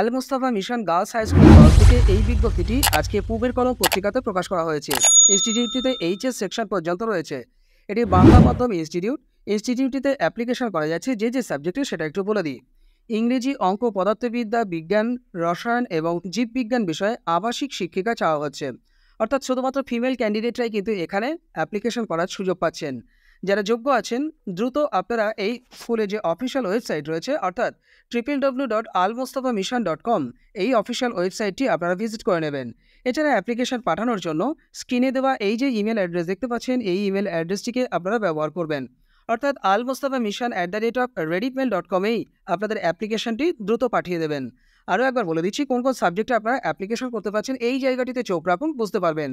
আল Mustafa mission girls high school তরফ থেকে এই বিজ্ঞপ্তিটি আজকে পূবের কলম পত্রিকাতে প্রকাশ করা হয়েছে ইনস্টিটিউটটিতে এইচএস সেকশন পর্যন্ত রয়েছে এটি বাংলা মাধ্যম ইনস্টিটিউট ইনস্টিটিউটটিতে অ্যাপ্লিকেশন করা যাচ্ছে যে যে সাবজেক্টে সেটা একটু বলে দিই ইংরেজি অঙ্ক পদার্থবিদ্যা বিজ্ঞান রসায়ন এবং জীববিজ্ঞান বিষয়ে আবাসিক শিক্ষিকা চাওয়া হচ্ছে অর্থাৎ শুধুমাত্র ফিমেল ক্যান্ডিডেটরাই কিন্তু এখানে অ্যাপ্লিকেশন করার সুযোগ পাচ্ছেন যারা যোগ্য আছেন দ্রুত আপনারা এই স্কুলে যে অফিসিয়াল ওয়েবসাইট রয়েছে অর্থাৎ triple W dot Al Mustafa mission dot com এই অফিসিয়াল ওয়েবসাইটটি আপনারা ভিজিট করে নেবেন এছাড়া অ্যাপ্লিকেশন পাঠানোর জন্য স্ক্রিনে দেওয়া এই যে ইমেল অ্যাড্রেস দেখতে পাচ্ছেন এই ইমেল অ্যাড্রেসটিকে আপনারা ব্যবহার করবেন অর্থাৎ Al Mustafa mission at the rate of rediffmail dot কমেই আপনাদের অ্যাপ্লিকেশনটি দ্রুত পাঠিয়ে দেবেন আরও একবার বলে দিচ্ছি কোন কোন সাবজেক্টে আপনারা অ্যাপ্লিকেশন করতে পারছেন এই জায়গাটিতে চোখ রাখুন বুঝতে পারবেন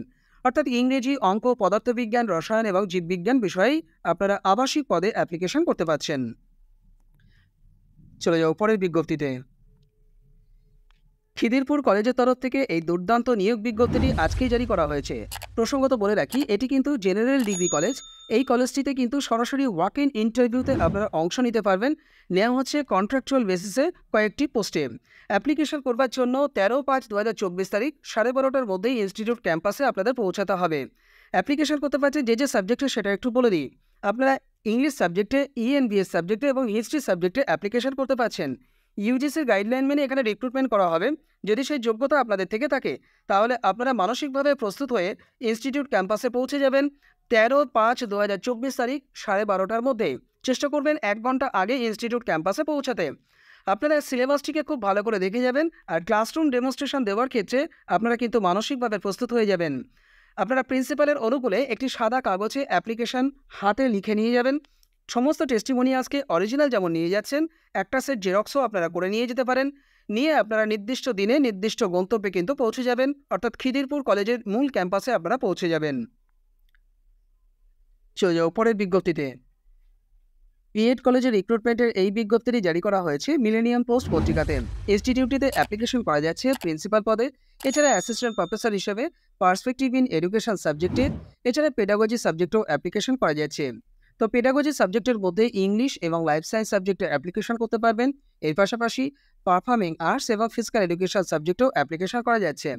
অর্থাৎ ইংরেজি অঙ্ক পদার্থবিজ্ঞান রসায়ন এবং জীববিজ্ঞান বিষয়ে আপনারা আবাসিক পদে অ্যাপ্লিকেশন করতে পারছেন চলে যাও পরের বিজ্ঞপ্তিতে খিদিরপুর কলেজের তরফ থেকে এই দুর্দান্ত নিয়োগ বিজ্ঞপ্তিটি আজকেই জারি করা হয়েছে প্রসঙ্গত বলে রাখি এটি কিন্তু জেনারেল ডিগ্রি কলেজ এই কলেজটিতে কিন্তু সরাসরি ওয়াক ইন ইন্টারভিউতে আপনারা অংশ নিতে পারবেন নেওয়া হচ্ছে কন্ট্রাকচুয়াল বেসিসে কয়েকটি পোস্টে অ্যাপ্লিকেশন করবার জন্য তেরো পাঁচ দু তারিখ সাড়ে বারোটার মধ্যেই ইনস্টিটিউট ক্যাম্পাসে আপনাদের পৌঁছাতে হবে অ্যাপ্লিকেশন করতে পারছেন যে যে সাবজেক্টে সেটা একটু বলে দিই আপনারা ইংলিশ সাবজেক্টে ইএনবিএস সাবজেক্টে এবং হিস্ট্রি সাবজেক্টে অ্যাপ্লিকেশন করতে পারছেন ইউজিসির গাইডলাইন মেনে এখানে রিক্রুটমেন্ট করা হবে যদি সেই যোগ্যতা আপনাদের থেকে থাকে তাহলে আপনারা মানসিকভাবে প্রস্তুত হয়ে ইনস্টিটিউট ক্যাম্পাসে পৌঁছে যাবেন তেরো পাঁচ দু তারিখ সাড়ে বারোটার মধ্যে চেষ্টা করবেন এক ঘন্টা আগে ইনস্টিটিউট ক্যাম্পাসে পৌঁছাতে আপনারা সিলেবাসটিকে খুব ভালো করে দেখে যাবেন আর ক্লাসরুম ডেমনস্ট্রেশন দেওয়ার ক্ষেত্রে আপনারা কিন্তু মানসিকভাবে প্রস্তুত হয়ে যাবেন আপনারা প্রিন্সিপালের অনুকূলে একটি সাদা কাগজে অ্যাপ্লিকেশন হাতে লিখে নিয়ে যাবেন সমস্ত টেস্টিমোনিয়ালসকে অরিজিনাল যেমন নিয়ে যাচ্ছেন একটা সেট জেরক্সও আপনারা করে নিয়ে যেতে পারেন নিয়ে আপনারা নির্দিষ্ট দিনে নির্দিষ্ট গন্তব্যে কিন্তু পৌঁছে যাবেন অর্থাৎ খিদিরপুর কলেজের মূল ক্যাম্পাসে আপনারা পৌঁছে যাবেন চলে যাও পরের বিজ্ঞপ্তিতে বিএড কলেজের রিক্রুটমেন্টের এই বিজ্ঞপ্তিটি জারি করা হয়েছে মিলেনিয়াম পোস্ট পত্রিকাতে ইনস্টিটিউটটিতে অ্যাপ্লিকেশন করা যাচ্ছে প্রিন্সিপাল পদে এছাড়া অ্যাসিস্ট্যান্ট প্রফেসর হিসেবে পার্সপেক্টিভ ইন এডুকেশন সাবজেক্টে এছাড়া পেডাগজি সাবজেক্টেও অ্যাপ্লিকেশন করা যাচ্ছে তো পেডাগোজি সাবজেক্টের মধ্যে ইংলিশ এবং লাইফ সায়েন্স সাবজেক্টের অ্যাপ্লিকেশন করতে পারবেন এর পাশাপাশি পারফর্মিং আর্টস এবং ফিজিক্যাল এডুকেশন সাবজেক্টেও অ্যাপ্লিকেশন করা যাচ্ছে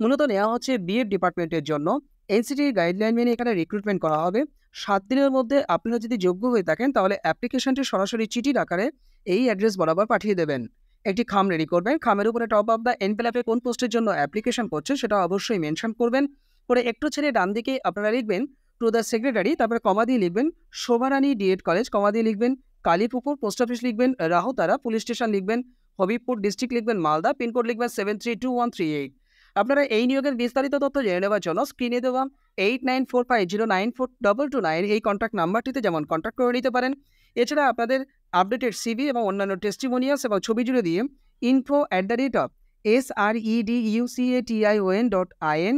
মূলত নেওয়া হচ্ছে বিএড ডিপার্টমেন্টের জন্য এনসিটির গাইডলাইন e মেনে এখানে রিক্রুটমেন্ট করা হবে সাত দিনের মধ্যে আপনারা যদি যোগ্য হয়ে থাকেন তাহলে অ্যাপ্লিকেশনটি সরাসরি চিঠির আকারে এই অ্যাড্রেস বরাবর পাঠিয়ে দেবেন একটি খাম রেডি করবেন খামের উপরে টপ আপ বা এনভেলাপে কোন পোস্টের জন্য অ্যাপ্লিকেশন করছে সেটা অবশ্যই মেনশন করবেন পরে একটু ছেড়ে ডান দিকে আপনারা লিখবেন টু দ্য সেক্রেটারি তারপরে কমা দিয়ে লিখবেন শোভারানী ডিএড কলেজ কমা দিয়ে লিখবেন কালীপুকুর পোস্ট অফিস লিখবেন রাহতারা পুলিশ স্টেশন লিখবেন হবিবপুর ডিস্ট্রিক্ট লিখবেন মালদা পিনকোড লিখবেন seven three two one three eight আপনারা এই নিয়োগের বিস্তারিত তথ্য জেনে নেওয়ার জন্য স্ক্রিনে দেওয়া eight nine four five zero nine four double two nine এই কন্ট্যাক্ট নাম্বারটিতে যেমন কন্ট্যাক্ট করে নিতে পারেন এছাড়া আপনাদের আপডেটেড সিবি এবং অন্যান্য টেস্টিমোনিয়াস এবং ছবি জুড়ে দিয়ে info at the rate of S R E D U C A T I O N dot I N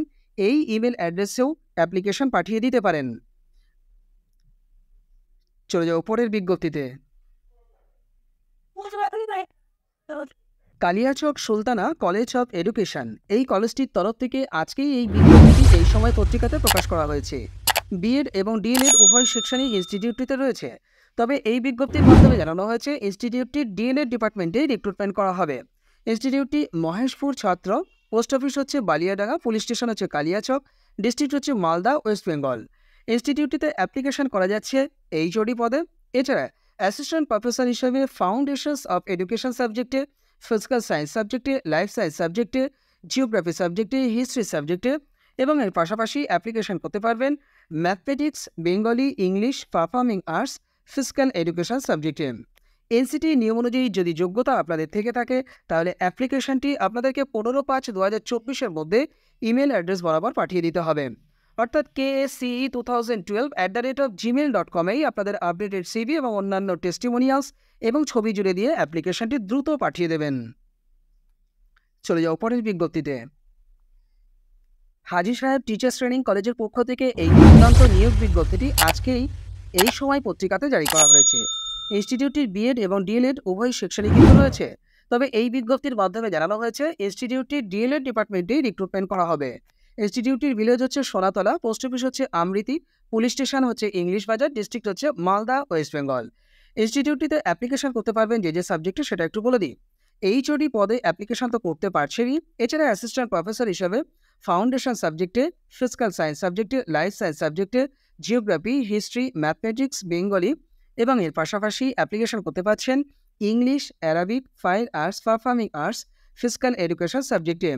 এই ইমেল অ্যাড্রেসেও অ্যাপ্লিকেশন পাঠিয়ে দিতে পারেন চলে যাও পরের বিজ্ঞপ্তিতে Kaliachak Sultana college of education এই কলেজটির তরফ থেকে আজকেই এই বিজ্ঞপ্তিটি এই সময় পত্রিকাতে প্রকাশ করা হয়েছে বিএড এবং ডিএনএড উভয় শিক্ষণী ইনস্টিটিউটটিতে রয়েছে তবে এই বিজ্ঞপ্তির মাধ্যমে জানানো হয়েছে ইনস্টিটিউটটির ডিএনএড ডিপার্টমেন্টে রিক্রুটমেন্ট করা হবে ইনস্টিটিউটটি মহেশপুর ছাত্র পোস্ট অফিস হচ্ছে বালিয়াডাঙ্গা পুলিশ স্টেশন হচ্ছে কালিয়াচক ডিস্ট্রিক্ট হচ্ছে মালদা ওয়েস্ট বেঙ্গল ইনস্টিটিউটটিতে অ্যাপ্লিকেশন করা যাচ্ছে এইচওডি পদে এছাড়া অ্যাসিস্ট্যান্ট প্রফেসর হিসেবে ফাউন্ডেশনস অফ এডুকেশন সাবজেক্টে ফিজিক্যাল সায়েন্স সাবজেক্টে লাইফ সায়েন্স সাবজেক্টে জিওগ্রাফি সাবজেক্টে হিস্ট্রি সাবজেক্টে এবং এর পাশাপাশি অ্যাপ্লিকেশন করতে পারবেন mathematics Bengali English performing arts physical education সাবজেক্টে এনসিটি নিয়ম অনুযায়ী যদি যোগ্যতা আপনাদের থেকে থাকে তাহলে অ্যাপ্লিকেশনটি আপনাদেরকে পনেরো পাঁচ দু হাজার চব্বিশের মধ্যে ইমেল অ্যাড্রেস বরাবর পাঠিয়ে দিতে হবে অর্থাৎ K S C E two thousand twelve at the rate of gmail dot কমেই আপনাদের আপডেটেড সিবি এবং অন্যান্য টেস্টিমোনিয়ালস এবং ছবি জুড়ে দিয়ে অ্যাপ্লিকেশনটি দ্রুত পাঠিয়ে দেবেন চলে যাও পরের বিজ্ঞপ্তিতে হাজি সাহেব টিচার্স ট্রেনিং কলেজের পক্ষ থেকে এই দুর্দান্ত নিয়োগ বিজ্ঞপ্তিটি আজকেই এই সময় পত্রিকাতে জারি করা হয়েছে ইনস্টিটিউটটির বিএড এবং ডিএলএড উভয় সেকশনে কিন্তু রয়েছে তবে এই বিজ্ঞপ্তির মাধ্যমে জানানো হয়েছে ইনস্টিটিউটটির ডিএলএড ডিপার্টমেন্টেই রিক্রুটমেন্ট করা হবে ইনস্টিটিউটটির ভিলেজ হচ্ছে সোনাতলা পোস্ট অফিস হচ্ছে আমৃতি পুলিশ স্টেশন হচ্ছে ইংলিশ বাজার ডিস্ট্রিক্ট হচ্ছে মালদা ওয়েস্ট বেঙ্গল ইনস্টিটিউটটিতে অ্যাপ্লিকেশন করতে পারবেন যে যে সাবজেক্টে সেটা একটু বলে দিই এইচওডি পদে অ্যাপ্লিকেশন তো করতে পারছেনই এছাড়া অ্যাসিস্ট্যান্ট প্রফেসর হিসাবে ফাউন্ডেশন সাবজেক্টে ফিজিক্যাল সায়েন্স সাবজেক্টে লাইফ সায়েন্স সাবজেক্টে জিওগ্রাফি হিস্ট্রি ম্যাথমেটিক্স বেঙ্গলি এবং এর পাশাপাশি অ্যাপ্লিকেশন করতে পারছেন English Arabic fine arts performing arts physical education সাবজেক্টে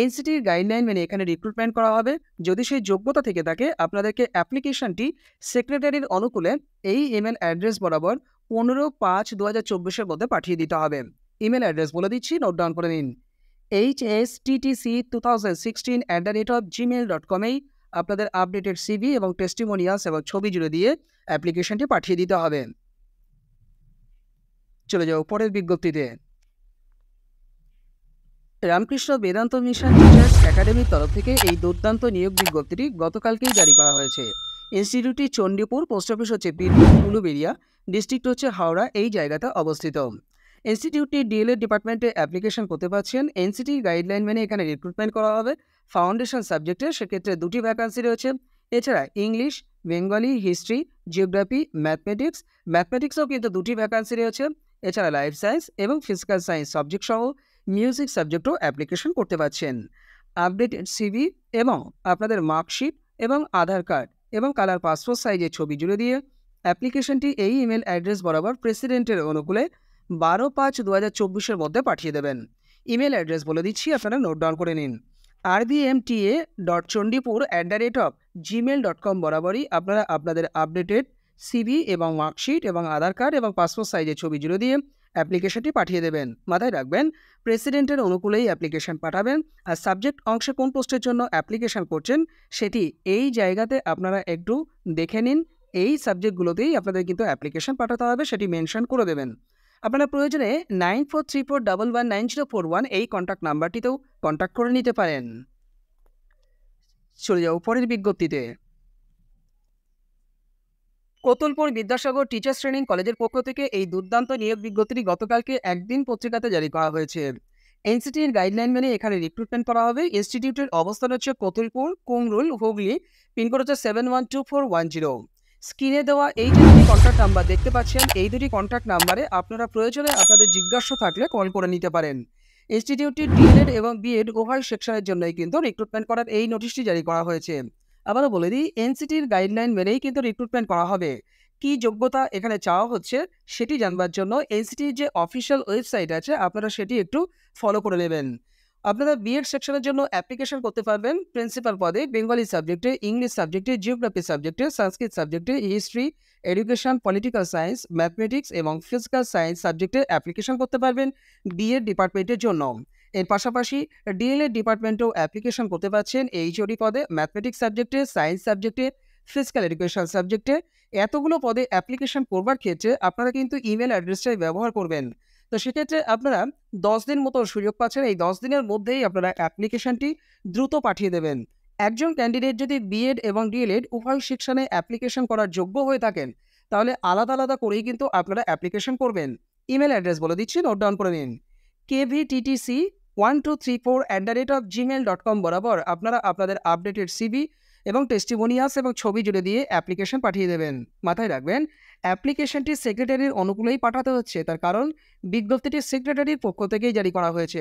এনসিটির গাইডলাইন মেনে এখানে রিক্রুটমেন্ট করা হবে যদি সেই যোগ্যতা থেকে থাকে আপনাদেরকে অ্যাপ্লিকেশনটি সেক্রেটারির অনুকূলে এই ইমেল অ্যাড্রেস বরাবর পনেরো পাঁচ দু হাজার চব্বিশের মধ্যে পাঠিয়ে দিতে হবে ইমেল অ্যাড্রেস বলে দিচ্ছি নোট ডাউন করে নিন H S T T C two thousand sixteen at the rate of gmail dot কমেই আপনাদের আপডেটেড সিভি এবং টেস্টিমোনিয়ালস এবং ছবি জুড়ে দিয়ে অ্যাপ্লিকেশনটি পাঠিয়ে দিতে হবে চলে যাও পরের বিজ্ঞপ্তিতে রামকৃষ্ণ বেদান্ত মিশন টিচার্স একাডেমির তরফ থেকে এই দুর্দান্ত নিয়োগ বিজ্ঞপ্তিটি গতকালকেই জারি করা হয়েছে ইনস্টিটিউটটি চণ্ডীপুর পোস্ট অফিস হচ্ছে বীরভূম উলুবেরিয়া ডিস্ট্রিক্ট হচ্ছে হাওড়া এই জায়গাটা অবস্থিত ইনস্টিটিউটটি ডিএলএড ডিপার্টমেন্টে অ্যাপ্লিকেশন করতে পারছেন এনসিটি গাইডলাইন মেনে এখানে রিক্রুটমেন্ট করা হবে ফাউন্ডেশন সাবজেক্টে সেক্ষেত্রে দুটি ভ্যাকান্সি রয়েছে এছাড়া English Bengali history geography mathematics ম্যাথমেটিক্সও কিন্তু দুটি ভ্যাকান্সি রয়েছে এছাড়া লাইফ সায়েন্স এবং ফিজিক্যাল সায়েন্স সাবজেক্ট সহ মিউজিক সাবজেক্টও অ্যাপ্লিকেশন করতে পারছেন আপডেটেড সিভি এবং আপনাদের মার্কশিট এবং আধার কার্ড এবং কালার পাসপোর্ট সাইজের ছবি জুড়ে দিয়ে অ্যাপ্লিকেশনটি এই ইমেল অ্যাড্রেস বরাবর প্রেসিডেন্টের অনুকূলে বারো পাঁচ দু হাজার মধ্যে পাঠিয়ে দেবেন ইমেল অ্যাড্রেস বলে দিচ্ছি আপনারা নোট ডাউন করে নিন R B M T A dot Chandipur at the rate of gmail dot com বরাবরই আপনারা আপনাদের আপডেটেড সিভি এবং মার্কশিট এবং আধার কার্ড এবং পাসপোর্ট সাইজের ছবিগুলো দিয়ে অ্যাপ্লিকেশনটি পাঠিয়ে দেবেন মাথায় রাখবেন প্রেসিডেন্টের অনুকূলেই অ্যাপ্লিকেশন পাঠাবেন আর সাবজেক্ট অংশে কোন পোস্টের জন্য অ্যাপ্লিকেশন করছেন সেটি এই জায়গাতে আপনারা একটু দেখে নিন এই সাবজেক্টগুলোতেই আপনাদের কিন্তু অ্যাপ্লিকেশন পাঠাতে হবে সেটি মেনশন করে দেবেন আপনারা প্রয়োজনে nine four three four double one nine zero four one এই কন্ট্যাক্ট নাম্বারটিতেও কন্ট্যাক্ট করে নিতে পারেন চলে যাও পরের বিজ্ঞপ্তিতে কোতলপুর বিদ্যাসাগর টিচার্স ট্রেনিং কলেজের পক্ষ থেকে এই দুর্দান্ত নিয়োগ বিজ্ঞপ্তিটি গতকালকে একদিন পত্রিকাতে জারি করা হয়েছে এনসিটির গাইডলাইন মেনে এখানে রিক্রুটমেন্ট করা হবে ইনস্টিটিউটের অবস্থান হচ্ছে কোতলপুর কুমরুল হুগলি পিনকোড হচ্ছে seven one two four one zero স্ক্রিনে দেওয়া এই যে দুটি কন্ট্যাক্ট নাম্বার দেখতে পাচ্ছেন এই দুটি কন্ট্যাক্ট নাম্বারে আপনারা প্রয়োজনে আপনাদের জিজ্ঞাসা থাকলে কল করে নিতে পারেন ইনস্টিটিউটটি ডিএড এবং বিএড উভয় সেকশনের জন্যই কিন্তু রিক্রুটমেন্ট করার এই নোটিশটি জারি করা হয়েছে আবারও বলে দিই এনসিটির গাইডলাইন মেনেই কিন্তু রিক্রুটমেন্ট করা হবে কি যোগ্যতা এখানে চাওয়া হচ্ছে সেটি জানবার জন্য এনসিটির যে অফিসিয়াল ওয়েবসাইট আছে আপনারা সেটি একটু ফলো করে নেবেন আপনারা বিএড সেকশনের জন্য অ্যাপ্লিকেশন করতে পারবেন প্রিন্সিপাল পদে বেঙ্গলি সাবজেক্টে ইংলিশ সাবজেক্টে জিওগ্রাফি সাবজেক্টে সংস্কৃত সাবজেক্টে history education political science mathematics এবং ফিজিক্যাল সায়েন্স সাবজেক্টে অ্যাপ্লিকেশন করতে পারবেন বিএড ডিপার্টমেন্টের জন্য এর পাশাপাশি ডিএলএড ডিপার্টমেন্টেও অ্যাপ্লিকেশন করতে পারছেন এইচওডি পদে ম্যাথমেটিক্স সাবজেক্টে সায়েন্স সাবজেক্টে ফিজিক্যাল এডুকেশন সাবজেক্টে এতগুলো পদে অ্যাপ্লিকেশন করবার ক্ষেত্রে আপনারা কিন্তু ইমেল অ্যাড্রেসটাই ব্যবহার করবেন তো সেক্ষেত্রে আপনারা দশ দিন মতো সুযোগ পাচ্ছেন এই দশ দিনের মধ্যেই আপনারা অ্যাপ্লিকেশানটি দ্রুত পাঠিয়ে দেবেন একজন ক্যান্ডিডেট যদি বিএড এবং ডিএলএড উভয় সেকশনে অ্যাপ্লিকেশন করার যোগ্য হয়ে থাকেন তাহলে আলাদা আলাদা করেই কিন্তু আপনারা অ্যাপ্লিকেশন করবেন ইমেল অ্যাড্রেস বলে দিচ্ছি নোট ডাউন করে নিন K V T T C one two three four at the rate of gmail dot com বরাবর আপনারা আপনাদের আপডেটেড সিবি এবং টেস্টিমোনিয়াস এবং ছবি জুড়ে দিয়ে অ্যাপ্লিকেশন পাঠিয়ে দেবেন মাথায় রাখবেন অ্যাপ্লিকেশনটি সেক্রেটারির অনুকূলেই পাঠাতে হচ্ছে তার কারণ বিজ্ঞপ্তিটি সেক্রেটারির পক্ষ থেকেই জারি করা হয়েছে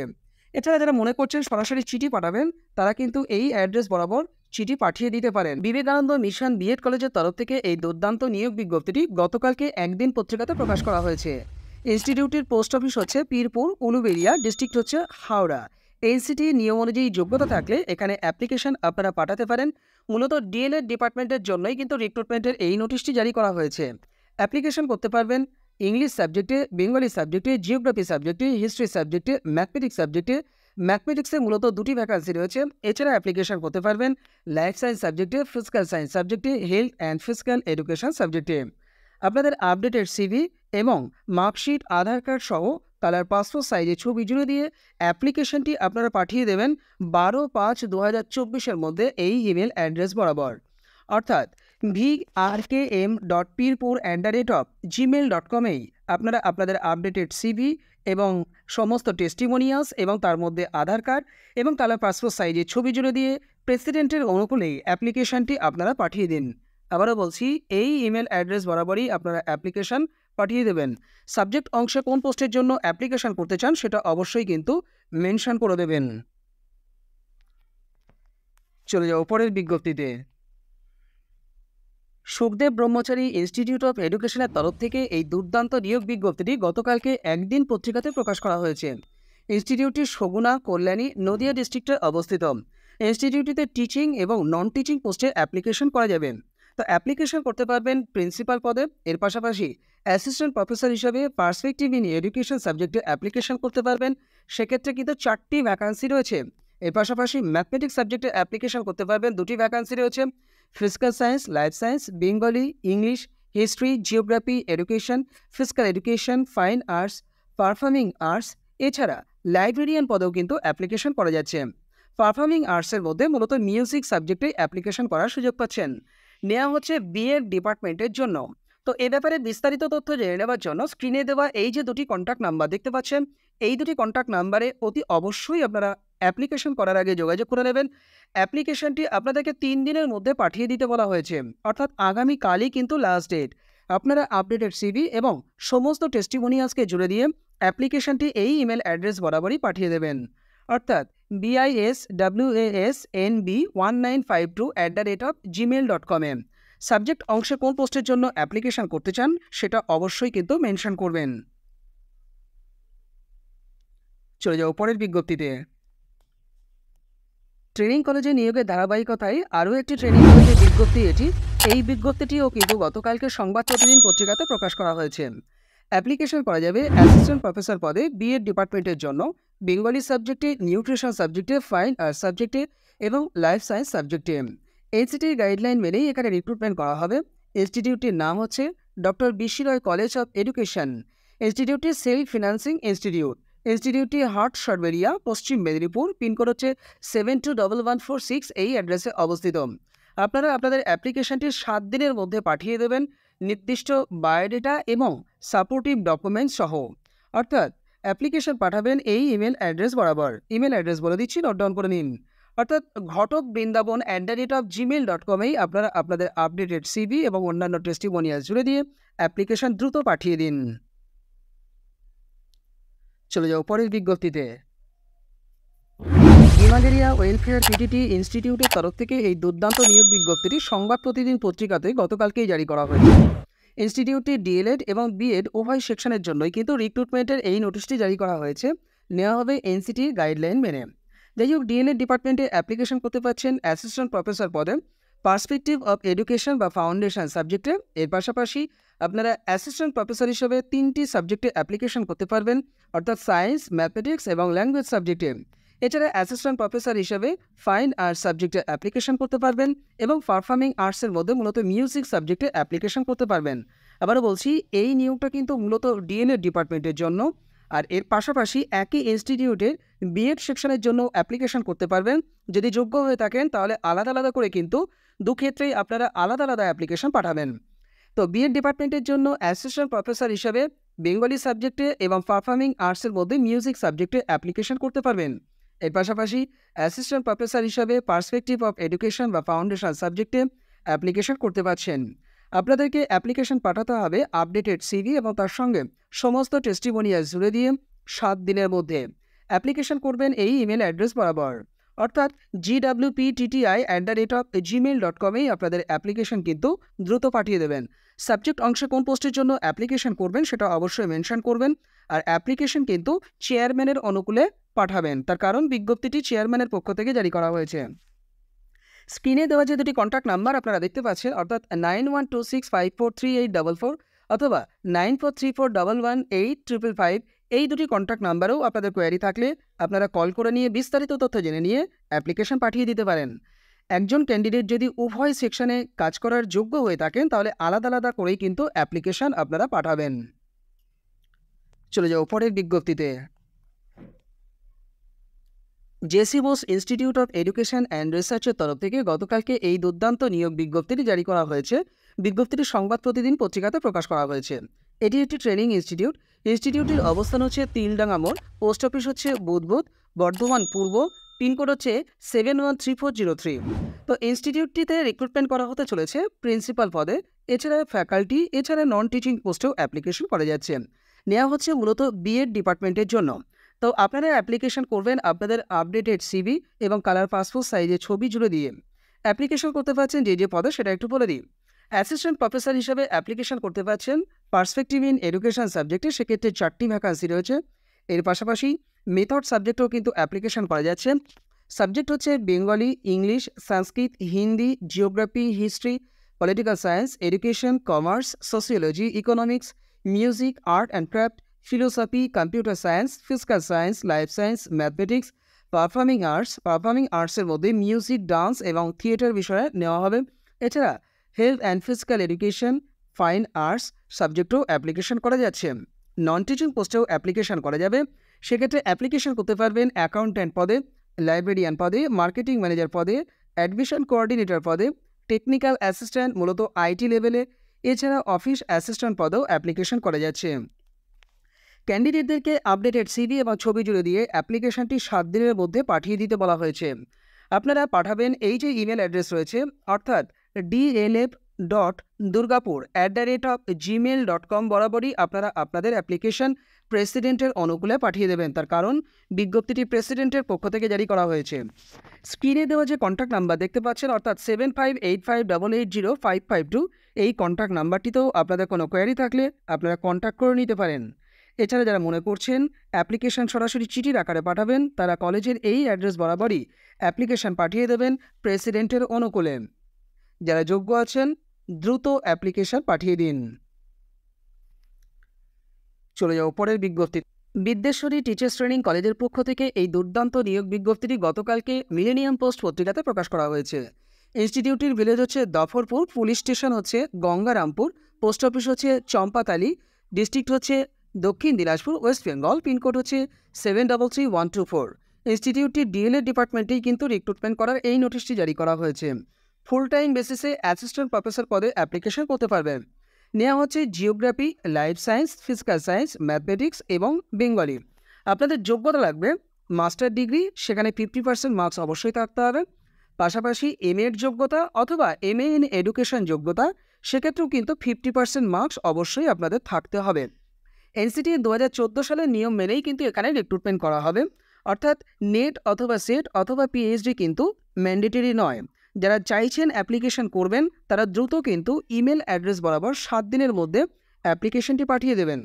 এছাড়া যারা মনে করছেন সরাসরি চিঠি পাঠাবেন তারা কিন্তু এই অ্যাড্রেস বরাবর চিঠি পাঠিয়ে দিতে পারেন বিবেকানন্দ মিশন বিএড কলেজের তরফ থেকে এই দুর্দান্ত নিয়োগ বিজ্ঞপ্তিটি গতকালকে একদিন পত্রিকাতে প্রকাশ করা হয়েছে ইনস্টিটিউটের পোস্ট অফিস হচ্ছে পীরপুর উলুবেরিয়া ডিস্ট্রিক্ট হচ্ছে হাওড়া এনসিটি নিয়ম অনুযায়ী যোগ্যতা থাকলে এখানে অ্যাপ্লিকেশন আপনারা পাঠাতে পারেন মূলত ডিএলএড ডিপার্টমেন্টের জন্যই কিন্তু রিক্রুটমেন্টের এই নোটিশটি জারি করা হয়েছে অ্যাপ্লিকেশন করতে পারবেন ইংলিশ সাবজেক্টে বেঙ্গলি সাবজেক্টে জিওগ্রাফি সাবজেক্টে হিস্ট্রি সাবজেক্টে ম্যাথমেটিক্স সাবজেক্টে ম্যাথমেটিক্সে মূলত দুটি ভ্যাকান্সি রয়েছে এছাড়া অ্যাপ্লিকেশন করতে পারবেন লাইফ সায়েন্স সাবজেক্টে ফিজিক্যাল সায়েন্স সাবজেক্টে হেলথ অ্যান্ড ফিজিক্যাল এডুকেশন সাবজেক্টে আপনাদের আপডেটেড সিভি এবং মার্কশিট আধার কার্ড সহ কালার পাসপোর্ট সাইজে ছবি জুড়ে দিয়ে অ্যাপ্লিকেশনটি আপনারা পাঠিয়ে দেবেন বারো পাঁচ দু হাজার চব্বিশের মধ্যে এই ইমেল অ্যাড্রেস বরাবর অর্থাৎ V R K M dot Pirpur at the rate of gmail dot কমেই আপনারা আপনাদের আপডেটেড সিভি এবং সমস্ত টেস্টিমোনিয়ালস এবং তার মধ্যে আধার কার্ড এবং তাহলে পাসপোর্ট সাইজে ছবি জুড়ে দিয়ে প্রেসিডেন্টের অনুকূলে অ্যাপ্লিকেশনটি আপনারা পাঠিয়ে দিন আবারও বলছি এই ইমেল অ্যাড্রেস বরাবরই আপনারা অ্যাপ্লিকেশন পাঠিয়ে দেবেন সাবজেক্ট অংশে কোন পোস্টের জন্য অ্যাপ্লিকেশান করতে চান সেটা অবশ্যই কিন্তু মেনশান করে দেবেন চলে যাও পরের বিজ্ঞপ্তিতে সুখদেব ব্রহ্মচারী ইনস্টিটিউট অফ এডুকেশনের তরফ থেকে এই দুর্দান্ত নিয়োগ বিজ্ঞপ্তিটি গতকালকে একদিন পত্রিকাতে প্রকাশ করা হয়েছে ইনস্টিটিউটটি সগুনা কল্যাণী নদিয়া ডিস্ট্রিক্টে অবস্থিত ইনস্টিটিউটটিতে টিচিং এবং নন টিচিং পোস্টে অ্যাপ্লিকেশন করা যাবে তো অ্যাপ্লিকেশন করতে পারবেন প্রিন্সিপাল পদে এর পাশাপাশি অ্যাসিস্ট্যান্ট প্রফেসর হিসাবে পার্সপেকটিভ ইন এডুকেশন সাবজেক্টে অ্যাপ্লিকেশন করতে পারবেন সেক্ষেত্রে কিন্তু চারটি ভ্যাকান্সি রয়েছে এর পাশাপাশি ম্যাথমেটিক্স সাবজেক্টে অ্যাপ্লিকেশন করতে পারবেন দুটি ভ্যাকান্সি রয়েছে physical science life science Bengali English history geography education physical education fine arts performing arts এছাড়া লাইব্রেরিয়ান পদেও কিন্তু অ্যাপ্লিকেশন করা যাচ্ছে পারফর্মিং আর্টসের মধ্যে মূলত মিউজিক সাবজেক্টে অ্যাপ্লিকেশন করার সুযোগ পাচ্ছেন নেওয়া হচ্ছে বিএড ডিপার্টমেন্টের জন্য তো এ ব্যাপারে বিস্তারিত তথ্য জেনে নেওয়ার জন্য স্ক্রিনে দেওয়া এই যে দুটি কন্ট্যাক্ট নাম্বার দেখতে পাচ্ছেন এই দুটি কন্ট্যাক্ট নাম্বারে অতি অবশ্যই আপনারা অ্যাপ্লিকেশন করার আগে যোগাযোগ করে নেবেন অ্যাপ্লিকেশনটি আপনাদেরকে তিন দিনের মধ্যে পাঠিয়ে দিতে বলা হয়েছে অর্থাৎ আগামীকালই কিন্তু লাস্ট ডেট আপনারা আপডেটেড সিভি এবং সমস্ত টেস্টিমোনিয়ালসকে জুড়ে দিয়ে অ্যাপ্লিকেশনটি এই ইমেল অ্যাড্রেস বরাবরই পাঠিয়ে দেবেন অর্থাৎ B I S W A S N B one nine five two at the rate of gmail dot কমে সাবজেক্ট অংশে কোন পোস্টের জন্য অ্যাপ্লিকেশান করতে চান সেটা অবশ্যই কিন্তু মেনশন করবেন চলে যাও পরের বিজ্ঞপ্তিতে ট্রেনিং কলেজে নিয়োগের ধারাবাহিকতায় আরও একটি ট্রেনিং কলেজের বিজ্ঞপ্তি এটি এই বিজ্ঞপ্তিটিও কিন্তু গতকালকে সংবাদ প্রতিদিন পত্রিকাতে প্রকাশ করা হয়েছে অ্যাপ্লিকেশন করা যাবে অ্যাসিস্ট্যান্ট প্রফেসর পদে বিএড ডিপার্টমেন্টের জন্য বেঙ্গলি সাবজেক্টে নিউট্রিশন সাবজেক্টে ফাইন আর্টস সাবজেক্টে এবং লাইফ সায়েন্স সাবজেক্টে এনসিটির গাইডলাইন মেনেই এখানে রিক্রুটমেন্ট করা হবে ইনস্টিটিউটটির নাম হচ্ছে doctor Roy college of education ইনস্টিটিউটটি সেলফ ফিনান্সিং ইনস্টিটিউট ইনস্টিটিউটটি হার্ট সরবেরিয়া পশ্চিম মেদিনীপুর পিনকোড হচ্ছে seven two double one four six এই অ্যাড্রেসে অবস্থিত আপনারা আপনাদের অ্যাপ্লিকেশনটি সাত দিনের মধ্যে পাঠিয়ে দেবেন নির্দিষ্ট বায়োডেটা এবং সাপোর্টিভ ডকুমেন্ট সহ অর্থাৎ অ্যাপ্লিকেশন পাঠাবেন এই ইমেল অ্যাড্রেস বরাবর ইমেল অ্যাড্রেস বলে দিচ্ছি নোট ডাউন করে নিন অর্থাৎ Ghatak Brindaban at the rate of gmail dot কমেই আপনারা আপনাদের আপডেটেড সিভি এবং অন্যান্য টেস্টিমোনিয়াল জুড়ে দিয়ে অ্যাপ্লিকেশন দ্রুত পাঠিয়ে দিন চলে যাও পরের বিজ্ঞপ্তিতে হিমাগেরিয়া ওয়েলফেয়ার পিডিটি ইনস্টিটিউটের তরফ থেকে এই দুর্দান্ত নিয়োগ বিজ্ঞপ্তিটি সংবাদ প্রতিদিন পত্রিকাতে গতকালকেই জারি করা হয়েছে ইনস্টিটিউটটি ডিএলএড এবং বিএড উভয় সেকশনের জন্যই কিন্তু রিক্রুটমেন্টের এই নোটিশটি জারি করা হয়েছে নেওয়া হবে এনসিটি গাইডলাইন মেনে যাই হোক ডিএনএ ডিপার্টমেন্টে অ্যাপ্লিকেশন করতে পারছেন অ্যাসিস্ট্যান্ট প্রফেসর পদে পার্সপেক্টিভ অফ এডুকেশন বা ফাউন্ডেশন সাবজেক্টে এর পাশাপাশি আপনারা অ্যাসিস্ট্যান্ট প্রফেসর হিসেবে তিনটি সাবজেক্টে অ্যাপ্লিকেশন করতে পারবেন অর্থাৎ সায়েন্স ম্যাথমেটিক্স এবং ল্যাঙ্গুয়েজ সাবজেক্টে এছাড়া অ্যাসিস্ট্যান্ট প্রফেসর হিসেবে ফাইন আর্টস সাবজেক্টে অ্যাপ্লিকেশন করতে পারবেন এবং পারফর্মিং আর্টসের মধ্যে মূলত মিউজিক সাবজেক্টে অ্যাপ্লিকেশন করতে পারবেন আবারও বলছি এই নিয়োগটা কিন্তু মূলত ডিএনএ ডিপার্টমেন্টের জন্য আর এর পাশাপাশি একই ইনস্টিটিউটের বিএড সেকশনের জন্য অ্যাপ্লিকেশন করতে পারবেন যদি যোগ্য হয়ে থাকেন তাহলে আলাদা আলাদা করে কিন্তু দুক্ষেত্রেই আপনারা আলাদা আলাদা অ্যাপ্লিকেশন পাঠাবেন তো বিএড ডিপার্টমেন্টের জন্য অ্যাসিস্ট্যান্ট প্রফেসর হিসাবে বেঙ্গলি সাবজেক্টে এবং পারফর্মিং আর্টসের মধ্যে মিউজিক সাবজেক্টে অ্যাপ্লিকেশন করতে পারবেন এর পাশাপাশি অ্যাসিস্ট্যান্ট প্রফেসর হিসাবে পার্সপেক্টিভ অফ এডুকেশন বা ফাউন্ডেশন সাবজেক্টে অ্যাপ্লিকেশন করতে পারছেন আপনাদেরকে অ্যাপ্লিকেশন পাঠাতে হবে আপডেটেড সিভি এবং তার সঙ্গে সমস্ত টেস্টিমোনিয়াল জুড়ে দিয়ে সাত দিনের মধ্যে অ্যাপ্লিকেশন করবেন এই ইমেল অ্যাড্রেস বরাবর অর্থাৎ P T T I at the rate of gmail dot কমেই আপনাদের অ্যাপ্লিকেশন কিন্তু দ্রুত পাঠিয়ে দেবেন সাবজেক্ট অংশে কোন পোস্টের জন্য অ্যাপ্লিকেশন করবেন সেটা অবশ্যই মেনশন করবেন আর অ্যাপ্লিকেশন কিন্তু চেয়ারম্যানের অনুকূলে পাঠাবেন তার কারণ বিজ্ঞপ্তিটি চেয়ারম্যানের পক্ষ থেকে জারি করা হয়েছে স্ক্রিনে দেওয়া যে দুটি কন্ট্যাক্ট নাম্বার আপনারা দেখতে পাচ্ছেন অর্থাৎ nine one two six five four three eight double four অথবা nine four three four double one eight triple five এই দুটি কন্ট্যাক্ট নাম্বারেও আপনাদের কোয়ারি থাকলে আপনারা কল করে নিয়ে বিস্তারিত তথ্য জেনে নিয়ে অ্যাপ্লিকেশন পাঠিয়ে দিতে পারেন একজন ক্যান্ডিডেট যদি উভয় সেকশনে কাজ করার যোগ্য হয়ে থাকেন তাহলে আলাদা আলাদা করেই কিন্তু অ্যাপ্লিকেশন আপনারা পাঠাবেন চলে যাও পরের বিজ্ঞপ্তিতে J C Bose institute of education and রিসার্চের তরফ থেকে গতকালকে এই দুর্দান্ত নিয়োগ বিজ্ঞপ্তিটি জারি করা হয়েছে বিজ্ঞপ্তিটি সংবাদ প্রতিদিন পত্রিকাতে প্রকাশ করা হয়েছে এটি একটি ট্রেনিং ইনস্টিটিউট ইনস্টিটিউটটির অবস্থান হচ্ছে তিলডাঙ্গা মোড় পোস্ট অফিস হচ্ছে বুধবুধ বর্ধমান পূর্ব পিনকোড হচ্ছে seven one three four zero three তো ইনস্টিটিউটটিতে রিক্রুটমেন্ট করা হতে চলেছে প্রিন্সিপাল পদে এছাড়া ফ্যাকাল্টি এছাড়া নন টিচিং পোস্টেও অ্যাপ্লিকেশন করা যাচ্ছে নেওয়া হচ্ছে মূলত বিএড ডিপার্টমেন্টের জন্য তো আপনারা অ্যাপ্লিকেশন করবেন আপনাদের আপডেটেড সিবি এবং কালার পাসপোর্ট সাইজের ছবি জুড়ে দিয়ে অ্যাপ্লিকেশন করতে পারছেন যে যে পদে সেটা একটু বলে দিই অ্যাসিস্ট্যান্ট প্রফেসর হিসেবে অ্যাপ্লিকেশন করতে পারছেন পার্সপেক্টিভ ইন এডুকেশন সাবজেক্টে সেক্ষেত্রে চারটি ভ্যাকান্সি রয়েছে এর পাশাপাশি মেথড সাবজেক্টেও কিন্তু অ্যাপ্লিকেশন করা যাচ্ছে সাবজেক্ট হচ্ছে Bengali English Sanskrit Hindi geography history political science education commerce sociology economics music art and craft philosophy computer science physical science life science mathematics performing arts পারফর্মিং আর্টসের মধ্যে মিউজিক ডান্স এবং থিয়েটার বিষয়ে নেওয়া হবে এছাড়া health and physical education fine arts সাবজেক্টেও application করা যাচ্ছে নন টিচিং পোস্টেও অ্যাপ্লিকেশন করা যাবে সেক্ষেত্রে অ্যাপ্লিকেশন করতে পারবেন অ্যাকাউন্ট্যান্ট পদে লাইব্রেরিয়ান পদে মার্কেটিং ম্যানেজার পদে অ্যাডমিশন কোঅর্ডিনেটর পদে টেকনিক্যাল অ্যাসিস্ট্যান্ট মূলত আইটি লেভেলে এছাড়া অফিস অ্যাসিস্ট্যান্ট পদেও অ্যাপ্লিকেশন করা যাচ্ছে ক্যান্ডিডেটদেরকে আপডেটেড সিভি এবং ছবি জুড়ে দিয়ে অ্যাপ্লিকেশনটি সাত দিনের মধ্যে পাঠিয়ে দিতে বলা হয়েছে আপনারা পাঠাবেন এই যে ইমেল অ্যাড্রেস রয়েছে অর্থাৎ DLF dot Durgapur at the rate of gmail dot com বরাবরই আপনারা আপনাদের অ্যাপ্লিকেশন প্রেসিডেন্টের অনুকূলে পাঠিয়ে দেবেন তার কারণ বিজ্ঞপ্তিটি প্রেসিডেন্টের পক্ষ থেকে জারি করা হয়েছে স্ক্রিনে দেওয়া যে কন্ট্যাক্ট নাম্বার দেখতে পাচ্ছেন অর্থাৎ seven five eight five double eight zero five five two এই কন্ট্যাক্ট নাম্বারটিতেও আপনাদের কোনো কোয়ারি থাকলে আপনারা কন্ট্যাক্ট করে নিতে পারেন এছাড়া যারা মনে করছেন অ্যাপ্লিকেশন সরাসরি চিঠির আকারে পাঠাবেন তারা কলেজের এই অ্যাড্রেস বরাবরই অ্যাপ্লিকেশন পাঠিয়ে দেবেন প্রেসিডেন্টের অনুকূলে যারা যোগ্য আছেন দ্রুত অ্যাপ্লিকেশন পাঠিয়ে দিন চলে যাও পরের বিজ্ঞপ্তি বিদ্যেশ্বরী টিচার্স ট্রেনিং কলেজের পক্ষ থেকে এই দুর্দান্ত নিয়োগ বিজ্ঞপ্তিটি গতকালকে মিলেনিয়াম পোস্ট পত্রিকাতে প্রকাশ করা হয়েছে ইনস্টিটিউটের ভিলেজ হচ্ছে দফরপুর পুলিশ স্টেশন হচ্ছে গঙ্গারামপুর পোস্ট অফিস হচ্ছে চম্পাতালি ডিস্ট্রিক্ট হচ্ছে দক্ষিণ দিনাজপুর ওয়েস্ট বেঙ্গল পিনকোড হচ্ছে seven double three one two four ইনস্টিটিউটটির ডিএলএড ডিপার্টমেন্টেই কিন্তু রিক্রুটমেন্ট করার এই নোটিশটি জারি করা হয়েছে ফুল টাইম বেসিসে অ্যাসিস্ট্যান্ট প্রফেসর পদে অ্যাপ্লিকেশন করতে পারবেন নেওয়া হচ্ছে geography life science physical science mathematics এবং বেঙ্গলি আপনাদের যোগ্যতা লাগবে মাস্টার ডিগ্রি সেখানে ফিফটি পার্সেন্ট মার্কস অবশ্যই থাকতে হবে পাশাপাশি এম এর যোগ্যতা অথবা এম এ ইন এডুকেশন যোগ্যতা সেক্ষেত্রেও কিন্তু ফিফটি পার্সেন্ট মার্কস অবশ্যই আপনাদের থাকতে হবে এনসিটি দু হাজার সালের নিয়ম মেনেই কিন্তু এখানে রিক্রুটমেন্ট করা হবে অর্থাৎ নেট অথবা সেট অথবা পিএইচডি কিন্তু ম্যান্ডেটরি নয় যারা চাইছেন অ্যাপ্লিকেশন করবেন তারা দ্রুত কিন্তু ইমেল অ্যাড্রেস বরাবর সাত দিনের মধ্যে অ্যাপ্লিকেশনটি পাঠিয়ে দেবেন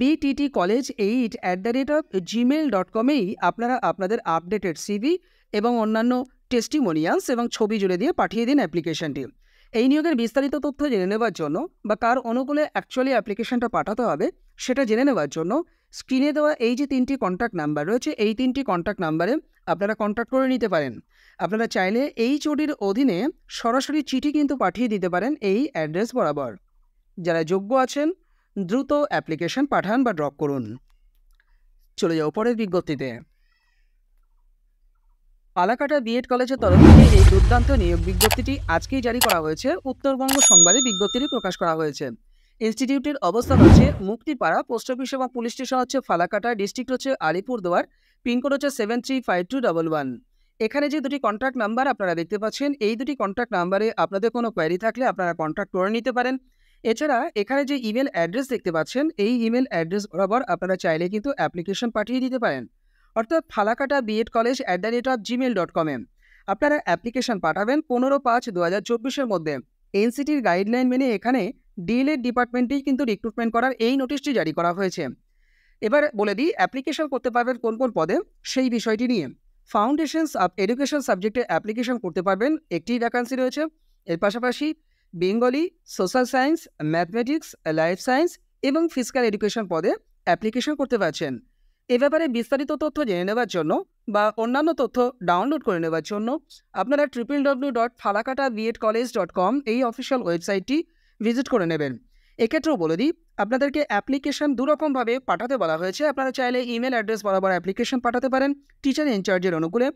B T T college eight at the rate of gmail dot কমেই আপনারা আপনাদের আপডেটেড সিভি এবং অন্যান্য টেস্টিমোনিয়ালস এবং ছবি জুড়ে দিয়ে পাঠিয়ে দিন অ্যাপ্লিকেশনটি এই নিয়োগের বিস্তারিত তথ্য জেনে নেওয়ার জন্য বা কার অনুকূলে অ্যাকচুয়ালি অ্যাপ্লিকেশনটা পাঠাতে হবে সেটা জেনে নেওয়ার জন্য স্ক্রিনে দেওয়া এই যে তিনটি কন্ট্যাক্ট নাম্বার রয়েছে এই তিনটি কন্ট্যাক্ট নাম্বারে আপনারা কন্ট্যাক্ট করে নিতে পারেন আপনারা চাইলে এই চটির অধীনে সরাসরি চিঠি কিন্তু পাঠিয়ে দিতে পারেন এই অ্যাড্রেস বরাবর যারা যোগ্য আছেন দ্রুত অ্যাপ্লিকেশন পাঠান বা ড্রপ করুন চলে যাও পরের বিজ্ঞপ্তিতে ফালাকাটা বিএড কলেজের তরফ থেকে এই দুর্দান্ত নিয়োগ বিজ্ঞপ্তিটি আজকেই জারি করা হয়েছে উত্তরবঙ্গ সংবাদে বিজ্ঞপ্তিটি প্রকাশ করা হয়েছে ইনস্টিটিউটের অবস্থান হচ্ছে মুক্তিপাড়া পোস্ট অফিস এবং পুলিশ স্টেশন হচ্ছে ফালাকাটা ডিস্ট্রিক্ট হচ্ছে আলিপুরদুয়ার পিনকোড হচ্ছে seven three five two double one এখানে যে দুটি কন্ট্যাক্ট নাম্বার আপনারা দেখতে পাচ্ছেন এই দুটি কন্ট্যাক্ট নাম্বারে আপনাদের কোনো কোয়ারি থাকলে আপনারা কন্ট্যাক্ট করে নিতে পারেন এছাড়া এখানে যে ইমেল অ্যাড্রেস দেখতে পাচ্ছেন এই ইমেল অ্যাড্রেস বরাবর আপনারা চাইলে কিন্তু অ্যাপ্লিকেশন পাঠিয়ে দিতে পারেন অর্থাৎ Falakata B Ed college at the rate of gmail dot কমে আপনারা অ্যাপ্লিকেশন পাঠাবেন পনেরো পাঁচ দু হাজার চব্বিশের মধ্যে এনসিটির গাইডলাইন মেনে এখানে ডিএলএড e ডিপার্টমেন্টেই কিন্তু রিক্রুটমেন্ট করার এই নোটিশটি জারি করা হয়েছে এবার বলে দিই অ্যাপ্লিকেশন করতে পারবেন কোন কোন পদে সেই বিষয়টি নিয়ে ফাউন্ডেশনস অফ এডুকেশন সাবজেক্টে অ্যাপ্লিকেশন করতে পারবেন একটি ভ্যাকান্সি রয়েছে এর পাশাপাশি Bengali social science mathematics life science এবং ফিজিক্যাল এডুকেশন পদে অ্যাপ্লিকেশন করতে পারছেন এ ব্যাপারে বিস্তারিত তথ্য জেনে নেওয়ার জন্য বা অন্যান্য তথ্য ডাউনলোড করে নেওয়ার জন্য আপনারা triple W dot Falakata B Ed college dot com এই অফিসিয়াল ওয়েবসাইটটি ভিজিট করে নেবেন এক্ষেত্রেও বলে দিই আপনাদেরকে অ্যাপ্লিকেশান দুরকমভাবে পাঠাতে বলা হয়েছে আপনারা চাইলে ইমেল অ্যাড্রেস বরাবর অ্যাপ্লিকেশান পাঠাতে পারেন টিচার ইনচার্জের অনুকূলে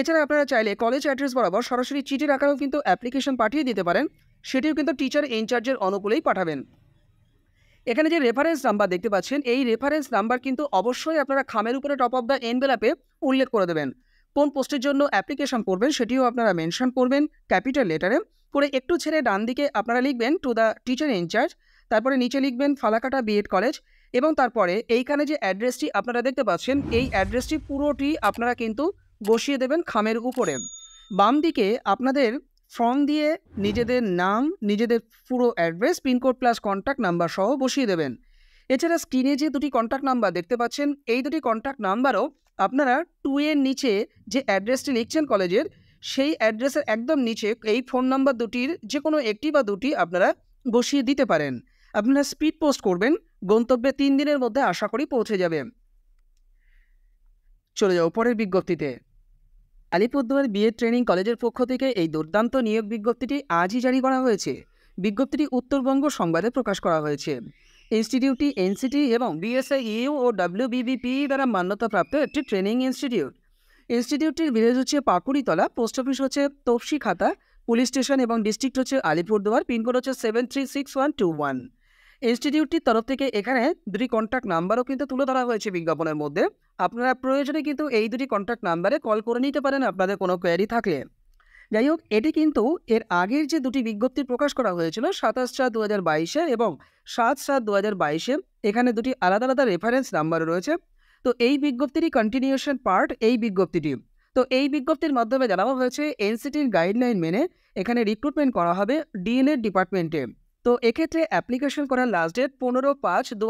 এছাড়া আপনারা চাইলে কলেজ অ্যাড্রেস বরাবর সরাসরি চিঠির আকারেও কিন্তু অ্যাপ্লিকেশান পাঠিয়ে দিতে পারেন সেটিও কিন্তু টিচার ইনচার্জের অনুকূলেই পাঠাবেন এখানে যে রেফারেন্স নাম্বার দেখতে পাচ্ছেন এই রেফারেন্স নাম্বার কিন্তু অবশ্যই আপনারা খামের উপরে টপ অফ দ্য এনভেলাপে উল্লেখ করে দেবেন কোন পোস্টের জন্য অ্যাপ্লিকেশন করবেন সেটিও আপনারা মেনশন করবেন ক্যাপিটাল লেটারে পরে একটু ছেড়ে ডান দিকে আপনারা লিখবেন টু দ্য টিচার ইনচার্জ তারপরে নিচে লিখবেন ফালাকাটা বিএড কলেজ এবং তারপরে এইখানে যে অ্যাড্রেসটি আপনারা দেখতে পাচ্ছেন এই অ্যাড্রেসটি পুরোটি আপনারা কিন্তু বসিয়ে দেবেন খামের উপরে বাম দিকে আপনাদের ফর্ম দিয়ে নিজেদের নাম নিজেদের পুরো address pin code plus contact number সহ বসিয়ে দেবেন এছাড়া স্ক্রিনে যে দুটি কন্ট্যাক্ট নাম্বার দেখতে পাচ্ছেন এই দুটি কন্ট্যাক্ট নাম্বারও আপনারা টু এর নিচে যে অ্যাড্রেসটি লিখছেন কলেজের সেই অ্যাড্রেসের একদম নিচে এই ফোন নাম্বার দুটির যে কোনো একটি বা দুটি আপনারা বসিয়ে দিতে পারেন আপনারা স্পিড পোস্ট করবেন গন্তব্যে তিন দিনের মধ্যে আশা করি পৌঁছে যাবে চলে যাও পরের বিজ্ঞপ্তিতে আলিপুরদুয়ার বিএ ট্রেনিং কলেজের পক্ষ থেকে এই দুর্দান্ত নিয়োগ বিজ্ঞপ্তিটি আজই জারি করা হয়েছে বিজ্ঞপ্তিটি উত্তরবঙ্গ সংবাদে প্রকাশ করা হয়েছে ইনস্টিটিউটটি এনসিটি এবং বিএসআই ইউ ও ডাব্লিউবিবিপি দ্বারা মান্যতাপ্রাপ্ত একটি ট্রেনিং ইনস্টিটিউট ইনস্টিটিউটটির ভিলেজ হচ্ছে পাকুড়িতলা পোস্ট অফিস হচ্ছে তফসিখাতা খাতা পুলিশ স্টেশন এবং ডিস্ট্রিক্ট হচ্ছে আলিপুরদুয়ার পিনকোড হচ্ছে seven three six one two one ইনস্টিটিউটটির তরফ থেকে এখানে দুটি কন্ট্যাক্ট নাম্বারও কিন্তু তুলে ধরা হয়েছে বিজ্ঞাপনের মধ্যে আপনারা প্রয়োজনে কিন্তু এই দুটি কন্ট্যাক্ট নাম্বারে কল করে নিতে পারেন আপনাদের কোনো কোয়ারি থাকলে যাই হোক এটি কিন্তু এর আগের যে দুটি বিজ্ঞপ্তি প্রকাশ করা হয়েছিল সাতাশ চার দু হাজার বাইশে এবং সাত সাত দু হাজার বাইশে এখানে দুটি আলাদা আলাদা রেফারেন্স নাম্বার রয়েছে তো এই বিজ্ঞপ্তিরই কন্টিনিউশন পার্ট এই বিজ্ঞপ্তিটি তো এই বিজ্ঞপ্তির মাধ্যমে জানানো হয়েছে এনসিটির গাইডলাইন মেনে এখানে রিক্রুটমেন্ট করা হবে ডিএলএড ডিপার্টমেন্টে তো এক্ষেত্রে অ্যাপ্লিকেশন করার লাস্ট ডেট পনেরো পাঁচ দু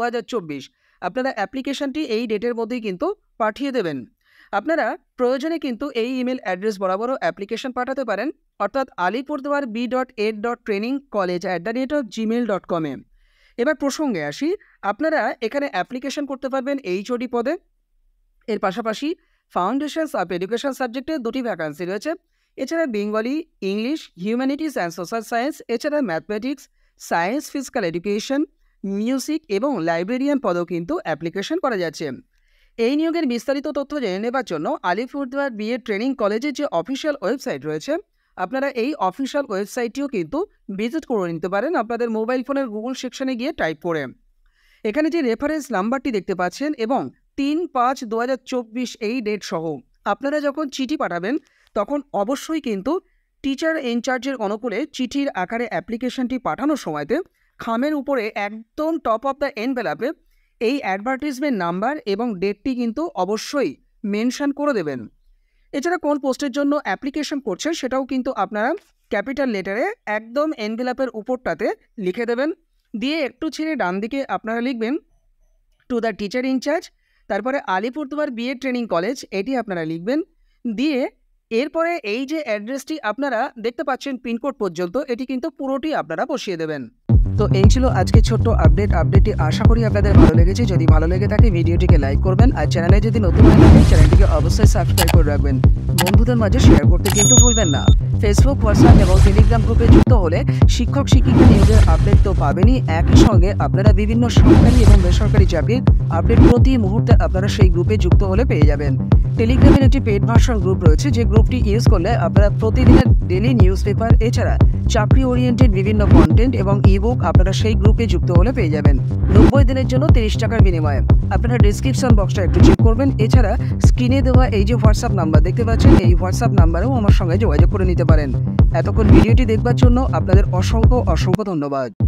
আপনারা অ্যাপ্লিকেশনটি এই ডেটের মধ্যেই কিন্তু পাঠিয়ে দেবেন আপনারা প্রয়োজনে কিন্তু এই ইমেল অ্যাড্রেস বরাবরও অ্যাপ্লিকেশন পাঠাতে পারেন অর্থাৎ Alipurduar B dot Ed dot training college at the rate of gmail dot কমে এবার প্রসঙ্গে আসি আপনারা এখানে অ্যাপ্লিকেশন করতে পারবেন এইচওডি পদে এর পাশাপাশি ফাউন্ডেশনস অফ এডুকেশন সাবজেক্টে দুটি ভ্যাকান্সি রয়েছে এছাড়া Bengali English humanities and social science এছাড়া mathematics science physical education music এবং লাইব্রেরিয়ান পদেও কিন্তু অ্যাপ্লিকেশন করা যাচ্ছে এই নিয়োগের বিস্তারিত তথ্য জেনে নেবার জন্য আলিপুরদুয়ার বিএ ট্রেনিং কলেজের যে অফিসিয়াল ওয়েবসাইট রয়েছে আপনারা এই অফিসিয়াল ওয়েবসাইটটিও কিন্তু ভিজিট করে নিতে পারেন আপনাদের মোবাইল ফোনের গুগল সেকশনে গিয়ে টাইপ করে এখানে যে রেফারেন্স নাম্বারটি দেখতে পাচ্ছেন এবং তিন পাঁচ দু এই ডেট সহ আপনারা যখন চিঠি পাঠাবেন তখন অবশ্যই কিন্তু টিচার ইনচার্জের অনুকূলে চিঠির আকারে অ্যাপ্লিকেশনটি পাঠানোর সময়তে খামের উপরে একদম টপ অফ দ্য এনভেলাপে এই অ্যাডভার্টিজমেন্ট নাম্বার এবং ডেটটি কিন্তু অবশ্যই মেনশান করে দেবেন এছাড়া কোন পোস্টের জন্য অ্যাপ্লিকেশন করছে সেটাও কিন্তু আপনারা ক্যাপিটাল লেটারে একদম এনভেলাপের উপরটাতে লিখে দেবেন দিয়ে একটু ছেড়ে ডান দিকে আপনারা লিখবেন টু দ্য টিচার ইনচার্জ তারপরে আলিপুরদুয়ার বিএ ট্রেনিং কলেজ এটি আপনারা লিখবেন দিয়ে এরপরে এই যে অ্যাড্রেসটি আপনারা দেখতে পাচ্ছেন পিনকোড পর্যন্ত এটি কিন্তু পুরোটি আপনারা বসিয়ে দেবেন তো এই ছিল আজকে ছোট্ট আপডেট আপডেটটি আশা করি আপনাদের ভালো লেগেছে যদি ভালো লেগে থাকে ভিডিওটিকে লাইক করবেন আর চ্যানেলে যদি নতুন হয়ে থাকে চ্যানেলটিকে অবশ্যই সাবস্ক্রাইব করে রাখবেন বন্ধুদের মাঝে শেয়ার করতে কিন্তু ভুলবেন না ফেসবুক হোয়াটসঅ্যাপ এবং টেলিগ্রাম গ্রুপে যুক্ত হলে শিক্ষক শিক্ষিকা নিয়োগের আপডেট তো পাবেনই একই সঙ্গে আপনারা বিভিন্ন সরকারি এবং বেসরকারি চাকরির আপডেট প্রতি মুহূর্তে আপনারা সেই গ্রুপে যুক্ত হলে পেয়ে যাবেন টেলিগ্রামের একটি পেড ভার্সন গ্রুপ রয়েছে যে গ্রুপটি ইউজ করলে আপনারা প্রতিদিনের ডেলি নিউজ পেপার এছাড়া চাকরি ওরিয়েন্টেড বিভিন্ন কন্টেন্ট এবং ইবুক আপনারা সেই গ্রুপে যুক্ত হলে পেয়ে যাবেন নব্বই দিনের জন্য তিরিশ টাকার বিনিময়ে আপনারা ডিসক্রিপশন বক্সটা একটু চেক করবেন এছাড়া স্ক্রিনে দেওয়া এই যে হোয়াটসঅ্যাপ নাম্বার দেখতে পাচ্ছেন এই হোয়াটসঅ্যাপ নাম্বারেও আমার সঙ্গে যোগাযোগ করে নিতে পারেন এতক্ষণ ভিডিওটি দেখবার জন্য আপনাদের অসংখ্য অসংখ্য ধন্যবাদ